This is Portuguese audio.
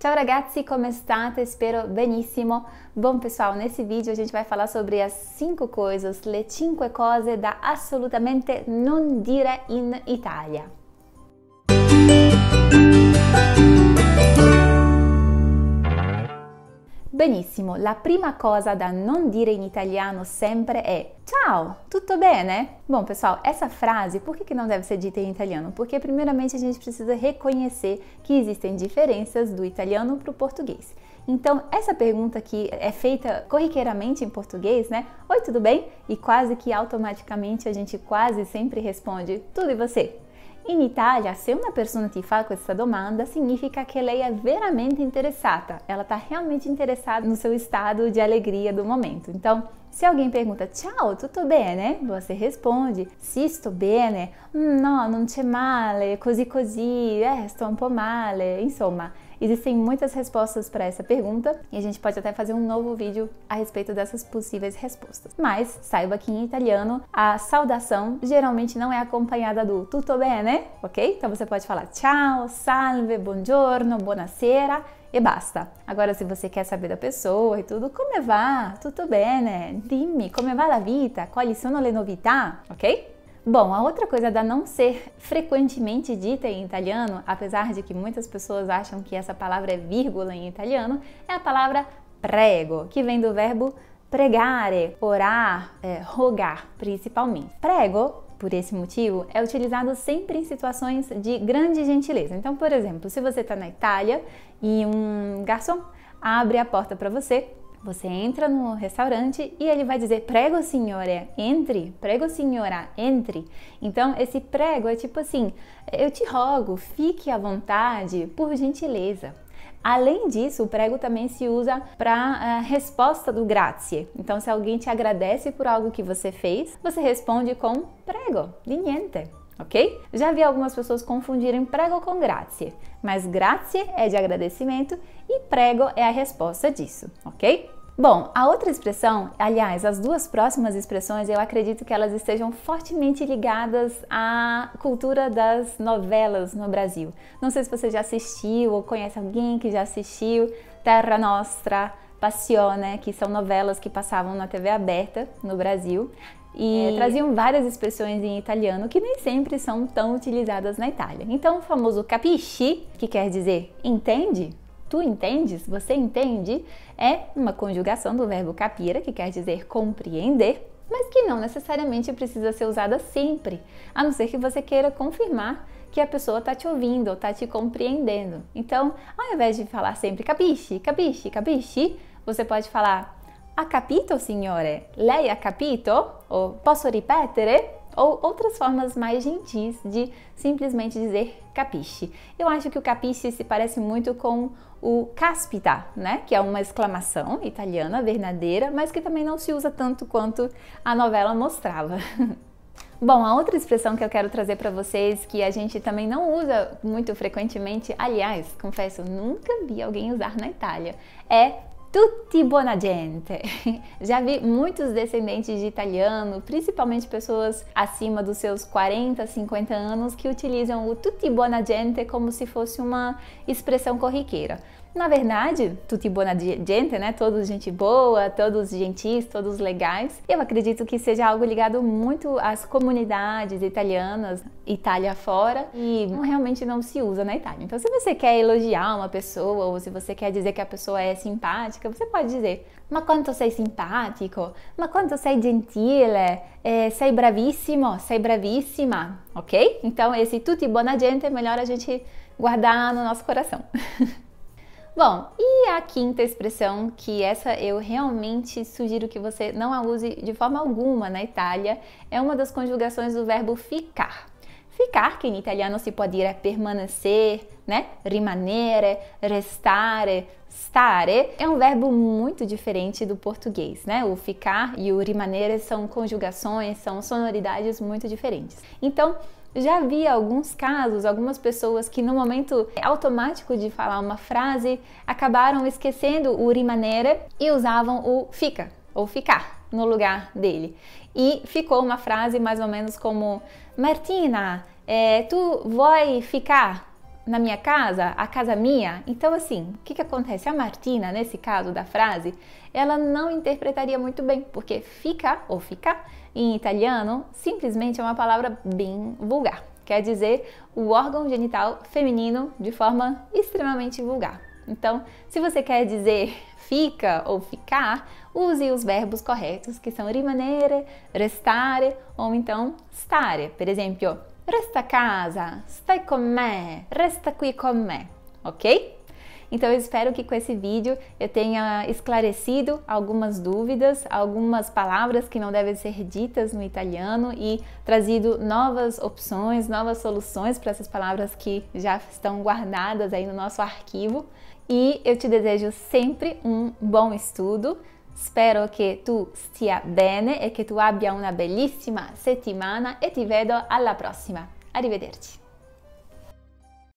Ciao ragazzi, come state? Spero benissimo. Bom, pessoal, nesse vídeo a gente vai falar sobre as cinco coisas, le cinque cose da assolutamente non dire in Italia. Benissimo, la prima cosa da non dire in italiano sempre è Ciao, tutto bene? Bom, pessoal, essa frase por que, que não deve ser dita em italiano? Porque, primeiramente, a gente precisa reconhecer que existem diferenças do italiano para o português. Então, essa pergunta que é feita corriqueiramente em português, né? Oi, tudo bem? E quase que automaticamente a gente quase sempre responde tudo e você? In Italia, se una persona ti fa questa domanda, significa che lei è veramente interessata, ela está realmente interessada no seu estado de alegria do momento. Então, se alguém pergunta tchau, tutto bene? Né? Você responde si sto bene, no, non c'è male, così così, é, eh, sto un po' male, insomma. Existem muitas respostas para essa pergunta e a gente pode até fazer um novo vídeo a respeito dessas possíveis respostas. Mas saiba que em italiano a saudação geralmente não é acompanhada do tutto bene, ok? Então você pode falar tchau, salve, buongiorno, buonasera e basta. Agora, se você quer saber da pessoa e tudo, como é vai? Tudo bem, né? Dimmi, como é va a vida? Quali sono le novità? Ok? Bom, a outra coisa da não ser frequentemente dita em italiano, apesar de que muitas pessoas acham que essa palavra é vírgula em italiano, é a palavra prego, que vem do verbo pregare, orar, é, rogar, principalmente. Prego por esse motivo, é utilizado sempre em situações de grande gentileza. Então, por exemplo, se você está na Itália e um garçom abre a porta para você, você entra no restaurante e ele vai dizer prego senhora, entre, prego senhora, entre. Então esse prego é tipo assim, eu te rogo, fique à vontade, por gentileza. Além disso, o prego também se usa para eh, resposta do grazie. Então, se alguém te agradece por algo que você fez, você responde com prego, di niente ok? Já vi algumas pessoas confundirem prego com grazie, mas grazie é de agradecimento e prego é a resposta disso, ok? Bom, a outra expressão, aliás, as duas próximas expressões, eu acredito que elas estejam fortemente ligadas à cultura das novelas no Brasil. Não sei se você já assistiu ou conhece alguém que já assistiu Terra Nostra, Passione, que são novelas que passavam na TV aberta no Brasil e é, traziam várias expressões em italiano que nem sempre são tão utilizadas na Itália. Então, o famoso capisci, que quer dizer entende, tu entendes, você entende, é uma conjugação do verbo capira, que quer dizer compreender, mas que não necessariamente precisa ser usada sempre, a não ser que você queira confirmar que a pessoa está te ouvindo ou está te compreendendo. Então, ao invés de falar sempre capiche, capiche, capiche, você pode falar A capito, signore? Lei a capito? Ou posso ripetere? ou outras formas mais gentis de simplesmente dizer capiche. Eu acho que o capiche se parece muito com o caspita, né? Que é uma exclamação italiana verdadeira, mas que também não se usa tanto quanto a novela mostrava. Bom, a outra expressão que eu quero trazer para vocês, que a gente também não usa muito frequentemente, aliás, confesso, nunca vi alguém usar na Itália, é tutti buona gente. Já vi muitos descendentes de italiano, principalmente pessoas acima dos seus 40, 50 anos, que utilizam o tutti buona gente como se fosse uma expressão corriqueira. Na verdade, tutti buona gente, né? Todos gente boa, todos gentis, todos legais. Eu acredito que seja algo ligado muito às comunidades italianas, Itália fora, e realmente não se usa na Itália. Então, se você quer elogiar uma pessoa ou se você quer dizer que a pessoa é simpática, você pode dizer: "Ma quanto sei simpático? Ma quanto sei gentile? Eh, sei bravissimo? Sei bravissima?" Ok? Então, esse tutti buona gente é melhor a gente guardar no nosso coração. Bom, e a quinta expressão, que essa eu realmente sugiro que você não a use de forma alguma na Itália, é uma das conjugações do verbo ficar ficar, que em italiano se pode ir permanecer, né? Rimanere, restare, stare. É um verbo muito diferente do português, né? O ficar e o rimanere são conjugações, são sonoridades muito diferentes. Então, já vi alguns casos, algumas pessoas que no momento automático de falar uma frase acabaram esquecendo o rimanere e usavam o fica ou ficar no lugar dele. E ficou uma frase mais ou menos como: Martina, é, tu vai ficar na minha casa, a casa minha? Então, assim, o que, que acontece? A Martina, nesse caso da frase, ela não interpretaria muito bem, porque fica ou ficar em italiano simplesmente é uma palavra bem vulgar. Quer dizer o órgão genital feminino de forma extremamente vulgar. Então, se você quer dizer fica ou ficar, use os verbos corretos que são rimanere, restare ou então stare. Por exemplo, resta a casa, stai com me, resta qui con me, ok? Então eu espero que com esse vídeo eu tenha esclarecido algumas dúvidas, algumas palavras que não devem ser ditas no italiano e trazido novas opções, novas soluções para essas palavras que já estão guardadas aí no nosso arquivo. e eu te desejo sempre um bom estudo. Spero che tu stia bene e che tu abbia una bellissima settimana e ti vedo alla prossima. Arrivederci.